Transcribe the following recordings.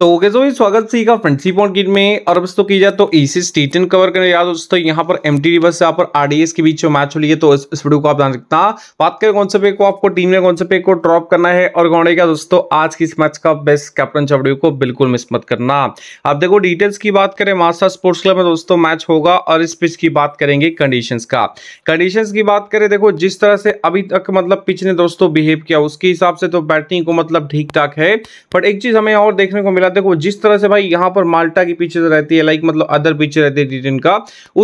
तो okay okay, सो स्वागत सी का फ्रेंडशिप पॉइंट किट में और अब तो की जाए तो ईसीस टेन कवर करने यार दोस्तों यहाँ पर एम टी वर्स यहाँ पर आरडीएस के बीच में मैच हो रही है तो इस, इस वीडियो को आप जान सकते बात करें कौन से पे को आपको टीम में कौन से पे को ड्रॉप करना है और गौड़े का दोस्तों आज की इस मैच का बेस्ट कैप्टन चवड़ियों को बिल्कुल मिस मत करना आप देखो डिटेल्स की बात करें मास्टर स्पोर्ट्स क्लब में दोस्तों मैच होगा और इस पिच की बात करेंगे कंडीशन का कंडीशन की बात करें देखो जिस तरह से अभी तक मतलब पिच ने दोस्तों बिहेव किया उसके हिसाब से तो बैटिंग को मतलब ठीक ठाक है बट एक चीज हमें और देखने को मिला है देखो जिस तरह से भाई यहाँ पर माल्टा की मतलब पीछे रहती है लाइक मतलब अदर पीछे रहती है टी का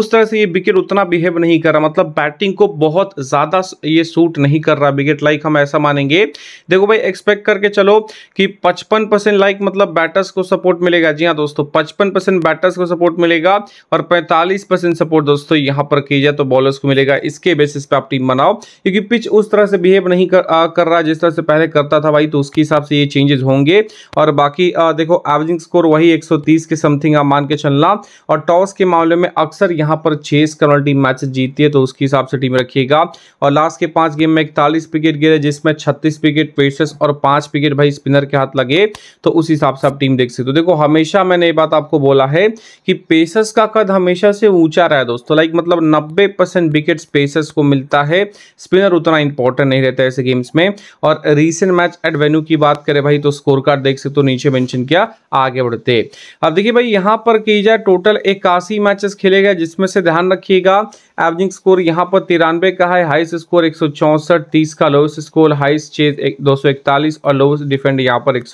उस तरह से ये विकेट उतना बिहेव नहीं कर रहा मतलब बैटिंग को बहुत ज़्यादा ये सूट नहीं कर रहा विकेट लाइक हम ऐसा मानेंगे देखो भाई एक्सपेक्ट करके चलो कि पचपन परसेंट लाइक मतलब बैटर्स को सपोर्ट मिलेगा जी हाँ दोस्तों पचपन परसेंट बैटर्स को सपोर्ट मिलेगा और पैंतालीस परसेंट सपोर्ट दोस्तों यहाँ पर की जाए तो बॉलर्स को मिलेगा इसके बेसिस पे आप टीम बनाओ क्योंकि पिच उस तरह से बिहेव नहीं कर, आ, कर रहा जिस तरह से पहले करता था भाई तो उसके हिसाब से ये चेंजेस होंगे और बाकी आ, देखो को एवरेजिंग स्कोर वही 130 के समथिंग आप मान के चलना और टॉस के मामले में अक्सर यहां पर छः स्क्रॉल टीम मैच जीतती है तो उसके हिसाब से टीम रखिएगा और लास्ट के पांच गेम में इकतालीस विकेट गिरे जिसमें छत्तीस विकेट पेसर्स और पांच विकेट भाई स्पिनर के हाथ लगे तो उस हिसाब से आप टीम देख सकते हो देखो हमेशा मैंने ये बात आपको बोला है कि पेसर्स का कद हमेशा से ऊंचा रहा है दोस्तों लाइक मतलब नब्बे परसेंट विकेट पेसर्स को मिलता है स्पिनर उतना इंपॉर्टेंट नहीं रहता है ऐसे गेम्स में और रिसेंट मैच एट वेन्यू की बात करें भाई तो स्कोर कार्ड देख सकते हो नीचे मेंशन किया द्वारा आगे बढ़ते अब देखिए भाई यहाँ पर की जाए टोटल इक्यासी मैचेस खेले गए जिसमें से ध्यान रखिएगा एवरेजिंग स्कोर यहाँ पर तिरानवे का है हाइस स्कोर एक सौ चौंसठ तीस का लोएस्ट स्कोर हाइस चेज दो सौ इकतालीस और लोएस्ट डिफेंड यहाँ पर एक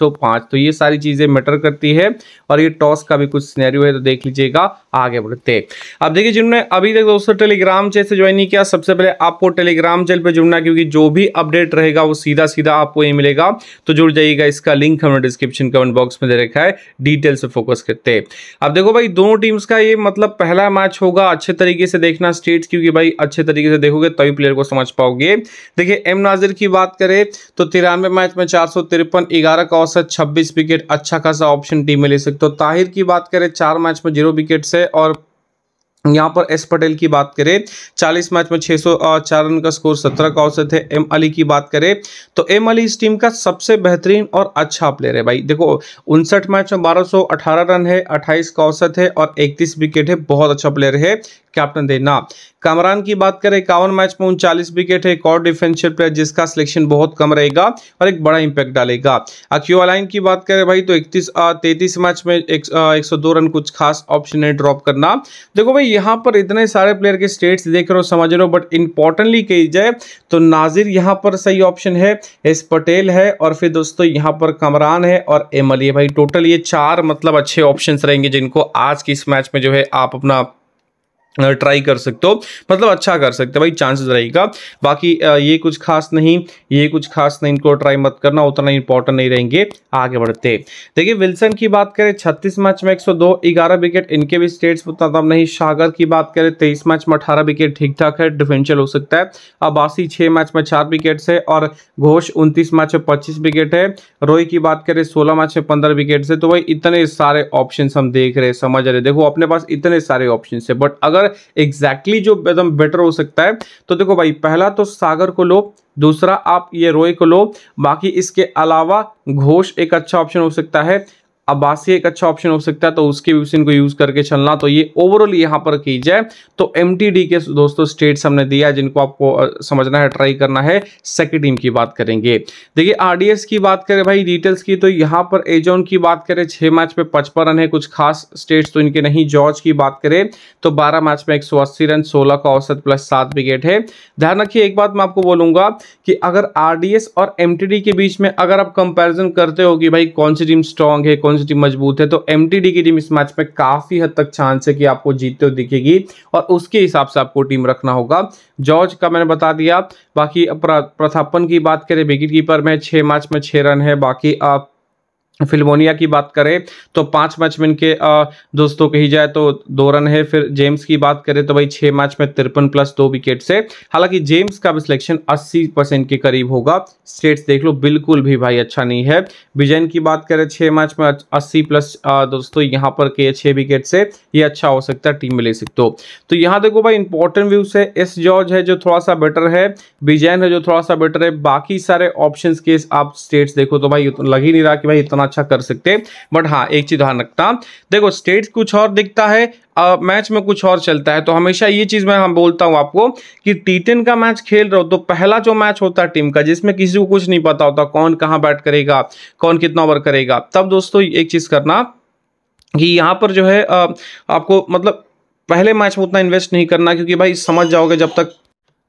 तो ये सारी चीज़ें मैटर करती है और ये टॉस का भी कुछ स्नैरियो है तो देख लीजिएगा आगे बढ़ते अब देखिए जिन्होंने अभी तक दोस्तों टेलीग्राम चैनल से ज्वाइन नहीं किया सबसे पहले आपको टेलीग्राम चैनल पर जुड़ना क्योंकि जो भी अपडेट रहेगा वो सीधा सीधा आपको ये मिलेगा तो जुड़ जाइएगा इसका लिंक हमने डिस्क्रिप्शन कमेंट बॉक्स में दे रखा है डिटेल से फोकस करते हैं अब देखो भाई दोनों टीम्स का ये मतलब पहला मैच होगा अच्छे तरीके से देखना स्टेट्स क्योंकि भाई अच्छे तरीके से देखोगे तभी प्लेयर को समझ पाओगे देखिए एम नाजिर की बात करें तो तिरानवे मैच में चार सौ तिरपन ग्यारह का औसत छब्बीस विकेट अच्छा खासा ऑप्शन टीम में ले सकते हो ताहिर की बात करें चार मैच में जीरो विकेट से और यहाँ पर एस पटेल की बात करें 40 मैच में सौ चार रन का स्कोर 17 का औसत है एम अली की बात करें तो एम अली इस टीम का सबसे बेहतरीन और अच्छा प्लेयर है भाई देखो उनसठ मैच में 1218 रन है 28 का औसत है और 31 विकेट है बहुत अच्छा प्लेयर है कैप्टन देना कमरान की बात करें इक्यावन मैच में उनचालीस विकेट है एक और डिफेंशियल प्लेयर जिसका सिलेक्शन बहुत कम रहेगा और एक बड़ा इंपैक्ट डालेगा अक्यूआ लाइन की बात करें भाई तो इकतीस तैतीस मैच में एक सौ दो रन कुछ खास ऑप्शन है ड्रॉप करना देखो भाई यहाँ पर इतने सारे प्लेयर के स्टेट्स देख रहे हो समझ रहे हो बट इंपॉर्टेंटली कही जाए तो नाजिर यहाँ पर सही ऑप्शन है एस पटेल है और फिर दोस्तों यहाँ पर कमरान है और एम अली भाई टोटल ये चार मतलब अच्छे ऑप्शन रहेंगे जिनको आज की इस मैच में जो है आप अपना ट्राई कर सकते हो मतलब अच्छा कर सकते हो भाई चांसेस रहेगा बाकी ये कुछ खास नहीं ये कुछ खास नहीं इनको ट्राई मत करना उतना इंपॉर्टेंट नहीं रहेंगे आगे बढ़ते देखिए विल्सन की बात करें 36 मैच में 102 11 विकेट इनके भी स्टेट्स उतना दम नहीं सागर की बात करें 23 मैच में अठारह विकेट ठीक ठाक है डिफेंशियल हो सकता है अबासी छः मैच में चार विकेट्स है और घोष उनतीस मैच में पच्चीस विकेट है रोई की बात करें सोलह मैच में पंद्रह विकेट है तो भाई इतने सारे ऑप्शन हम देख रहे समझ रहे देखो अपने पास इतने सारे ऑप्शन है बट अगर आंसर एग्जैक्टली जो एकदम बेटर हो सकता है तो देखो भाई पहला तो सागर को लो दूसरा आप ये रोय को लो बाकी इसके अलावा घोष एक अच्छा ऑप्शन हो सकता है अब्बासी एक अच्छा ऑप्शन हो सकता है तो उसके भी ऑप्शन को यूज करके चलना तो ये ओवरऑल यहाँ पर की जाए तो एम के दोस्तों स्टेट्स हमने दिया है जिनको आपको समझना है ट्राई करना है सेकेंड टीम की बात करेंगे देखिए आरडीएस की बात करें भाई डिटेल्स की तो यहाँ पर एजोन की बात करें छः मैच में पचपन रन है कुछ खास स्टेट्स तो इनके नहीं जॉर्ज की बात करें तो बारह मैच में एक रन सोलह का औसत प्लस सात विकेट है ध्यान रखिए एक बात मैं आपको बोलूंगा कि अगर आर और एम के बीच में अगर आप कंपेरिजन करते हो कि भाई कौन सी टीम स्ट्रांग है कौन सी टीम मजबूत है तो एम की टीम इस मैच में काफ़ी हद तक चांस है कि आपको जीतते हुए दिखेगी और उसके हिसाब से आपको टीम रखना होगा जॉर्ज का मैंने बता दिया बाकी प्रथापन की बात करें विकेट कीपर में छह मैच में छह रन है बाकी आप फिल्मोनिया की बात करें तो पांच मैच में इनके दोस्तों कही जाए तो दो रन है फिर जेम्स की बात करें तो भाई छह मैच में तिरपन प्लस दो विकेट से हालांकि जेम्स का भी सिलेक्शन अस्सी परसेंट के करीब होगा स्टेट्स देख लो बिल्कुल भी भाई अच्छा नहीं है विजयन की बात करें छह मैच में अस्सी प्लस दोस्तों यहाँ पर के छह विकेट से ये अच्छा हो सकता है टीम में ले सकते हो तो।, तो यहाँ देखो भाई इंपॉर्टेंट व्यूज है एस जॉर्ज है जो थोड़ा सा बेटर है विजयन है जो थोड़ा सा बेटर है बाकी सारे ऑप्शन के आप स्टेट्स देखो तो भाई लग ही नहीं रहा कि भाई इतना अच्छा कर सकते बट हाँ एक चीज़ ध्यान रखता देखो स्टेट कुछ और दिखता है मैच में कुछ और चलता है तो हमेशा ये चीज़ मैं हम बोलता हूँ आपको कि टी टेन का मैच खेल रहे हो तो पहला जो मैच होता है टीम का जिसमें किसी को कुछ नहीं पता होता कौन कहाँ बैट करेगा कौन कितना ओवर करेगा तब दोस्तों एक चीज़ करना कि यहाँ पर जो है आपको मतलब पहले मैच में उतना इन्वेस्ट नहीं करना क्योंकि भाई समझ जाओगे जब तक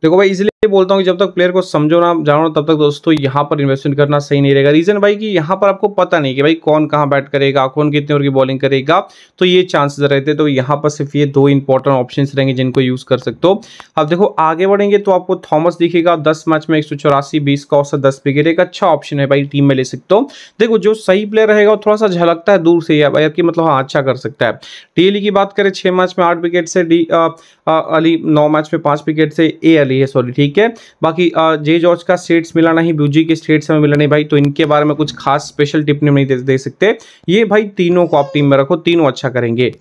देखो भाई इसलिए ये बोलता हूँ कि जब तक प्लेयर को समझो ना जानो तब तक दोस्तों यहाँ पर इन्वेस्टमेंट करना सही नहीं रहेगा रीजन भाई कि यहाँ पर आपको पता नहीं कि भाई कौन कहाँ बैट करेगा कौन कितने ओवर की बॉलिंग करेगा तो ये चांसेस रहते हैं तो यहाँ पर सिर्फ ये दो इंपॉर्टेंट ऑप्शन रहेंगे जिनको यूज कर सकते हो अब देखो आगे बढ़ेंगे तो आपको थॉमस दिखेगा दस मैच में एक सौ चौरासी बीस का औसत दस विकेट एक अच्छा ऑप्शन है भाई टीम में ले सकते हो देखो जो सही प्लेयर रहेगा वो थोड़ा सा झलकता है दूर से ही भाई आपकी मतलब हाँ अच्छा कर सकता है डेली की बात करें छह मैच में आठ विकेट से डी अली नौ मैच में पांच विकेट से ए अली है सॉरी ठीक ठीक है बाकी जे जॉर्ज का स्टेट्स मिला नहीं ब्यूजी के स्टेट्स हमें मिला नहीं भाई तो इनके बारे में कुछ खास स्पेशल टिप नहीं दे, दे सकते ये भाई तीनों को आप टीम में रखो तीनों अच्छा करेंगे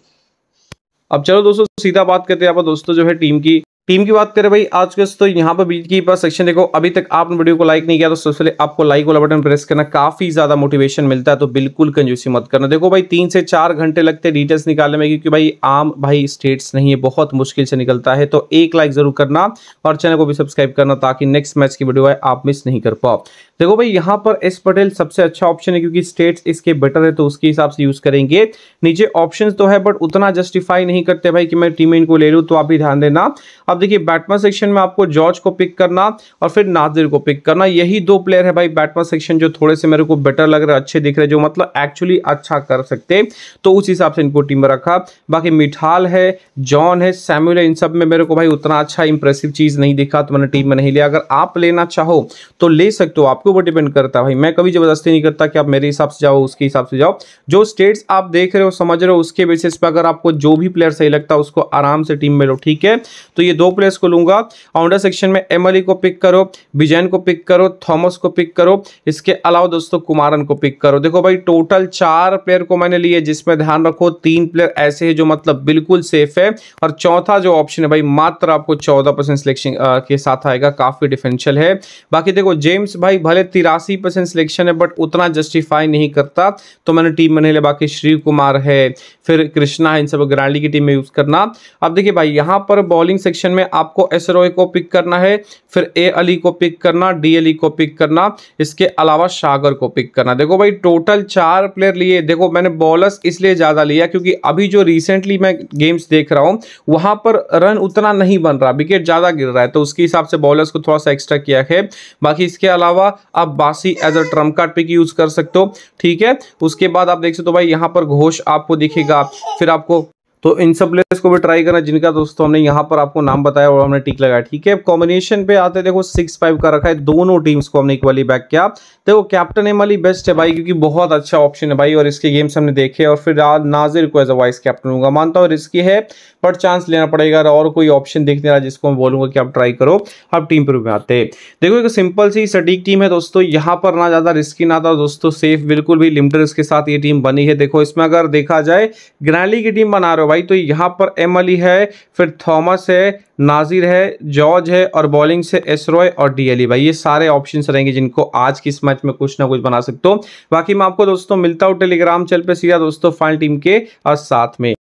अब चलो दोस्तों सीधा बात करते हैं आप दोस्तों जो है टीम की टीम की बात करें भाई आज के तो यहाँ पर बीट की सेक्शन देखो अभी तक आपने वीडियो को लाइक नहीं किया तो सबसे पहले आपको लाइक वाला बटन प्रेस करना काफी ज्यादा मोटिवेशन मिलता है तो बिल्कुल कंजूसी मत करना देखो भाई तीन से चार घंटे लगते हैं डिटेल्स निकालने में क्योंकि भाई आम भाई स्टेट्स नहीं है बहुत मुश्किल से निकलता है तो एक लाइक जरूर करना और चैनल को भी सब्सक्राइब करना ताकि नेक्स्ट मैच की वीडियो आप मिस नहीं कर पाओ देखो भाई यहाँ पर एस पटेल सबसे अच्छा ऑप्शन है क्योंकि स्टेट्स इसके बेटर है तो उसके हिसाब से यूज करेंगे नीचे ऑप्शन तो है बट उतना जस्टिफाई नहीं करते भाई कि मैं टीम इनको ले लूँ तो आप भी ध्यान देना अब देखिए बैटमैन सेक्शन में आपको जॉर्ज को पिक करना और फिर नाजिर को पिक करना यही दो प्लेयर है भाई बैटमैन सेक्शन जो थोड़े से मेरे को बेटर लग रहे अच्छे दिख रहे जो मतलब एक्चुअली अच्छा कर सकते तो उस हिसाब से इनको टीम में रखा बाकी मिठाल है जॉन है सैम्यूल है इन सब में मेरे को भाई उतना अच्छा इंप्रेसिव चीज़ नहीं दिखा तो मैंने टीम में नहीं लिया अगर आप लेना चाहो तो ले सकते हो आपको ऊपर डिपेंड करता है भाई मैं कभी जबरदस्ती नहीं करता कि आप मेरे हिसाब से जाओ उसके हिसाब से जाओ जो स्टेट्स आप देख रहे हो समझ रहे हो उसके बेसिस पर अगर आपको जो भी प्लेयर सही लगता है उसको आराम से टीम में लो ठीक है तो ये दो प्लेयर्स को लूंगा ऑनडर सेक्शन में एम को पिक करो विजैन को पिक करो थॉमस को पिक करो इसके अलावा दोस्तों कुमारन को पिक करो देखो भाई टोटल चार प्लेयर को मैंने लिए जिसमें ध्यान रखो तीन प्लेयर ऐसे है जो मतलब बिल्कुल सेफ है और चौथा जो ऑप्शन है भाई मात्र आपको चौदह परसेंट सिलेक्शन के साथ आएगा काफी डिफेंशियल है बाकी देखो जेम्स भाई भले है तिरासी परसेंट सिलेक्शन है बट उतना जस्टिफाई नहीं करता तो मैंने टीम बने लिया बाकी श्री कुमार है फिर कृष्णा है इन सब ग्रांडी की टीम में यूज़ करना अब देखिए भाई यहाँ पर बॉलिंग सेक्शन में आपको एस रॉय को पिक करना है फिर ए अली को पिक करना डी अली को पिक करना इसके अलावा सागर को पिक करना देखो भाई टोटल चार प्लेयर लिए देखो मैंने बॉलर्स इसलिए ज़्यादा लिया क्योंकि अभी जो रिसेंटली मैं गेम्स देख रहा हूँ वहां पर रन उतना नहीं बन रहा विकेट ज़्यादा गिर रहा है तो उसके हिसाब से बॉलर्स को थोड़ा सा एक्स्ट्रा किया है बाकी इसके अलावा आप बासी as a trump card pick use कर सकते हो ठीक है उसके बाद आप देख सकते हो भाई यहाँ पर घोष आपको दिखेगा फिर आपको तो इन सब प्लेयर्स को भी ट्राई करना जिनका दोस्तों हमने यहाँ पर आपको नाम बताया और हमने टिक लगाया ठीक है कॉम्बिनेशन पे आते देखो सिक्स फाइव का रखा है दोनों टीम्स को हमने इक्वली बैक किया देखो कैप्टन एम अली बेस्ट है भाई क्योंकि बहुत अच्छा ऑप्शन है भाई और इसके गेम्स हमने देखे और फिर नाजिर को एज अ वाइस कैप्टन होगा मानता हूँ रिस्की है बट चांस लेना पड़ेगा और कोई ऑप्शन देखने रहा जिसको मैं बोलूंगा कि आप ट्राई करो आप टीम पर आते देखो एक सिंपल सी सटीक टीम है दोस्तों यहाँ पर ना ज़्यादा रिस्की ना था दोस्तों सेफ बिल्कुल भी लिमिटेड के साथ ये टीम बनी है देखो इसमें अगर देखा जाए ग्रैली की टीम बना रहे हो भाई तो यहाँ पर एम अली है फिर थॉमस है नाजिर है जॉर्ज है और बॉलिंग से रॉय और डी अली भाई ये सारे ऑप्शंस रहेंगे जिनको आज की इस मैच में कुछ ना कुछ बना सकते हो बाकी मैं आपको दोस्तों मिलता हूँ टेलीग्राम चैनल पर सीधा दोस्तों फाइनल टीम के साथ में